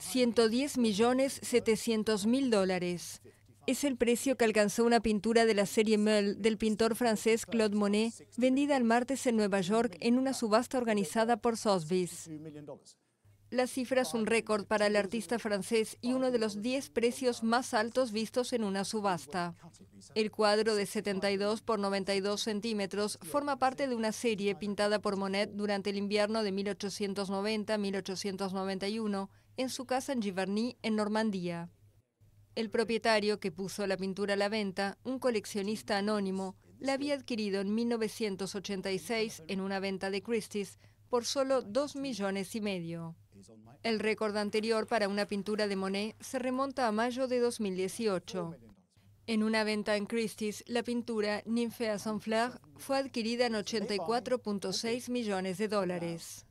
110 millones 700 mil dólares. Es el precio que alcanzó una pintura de la serie Mel del pintor francés Claude Monet, vendida el martes en Nueva York en una subasta organizada por Sotheby's. La cifra es un récord para el artista francés y uno de los 10 precios más altos vistos en una subasta. El cuadro de 72 por 92 centímetros forma parte de una serie pintada por Monet durante el invierno de 1890-1891 en su casa en Giverny, en Normandía. El propietario que puso la pintura a la venta, un coleccionista anónimo, la había adquirido en 1986 en una venta de Christie's por solo 2 millones y medio. El récord anterior para una pintura de Monet se remonta a mayo de 2018. En una venta en Christie's, la pintura Nymphe à fue adquirida en 84.6 millones de dólares.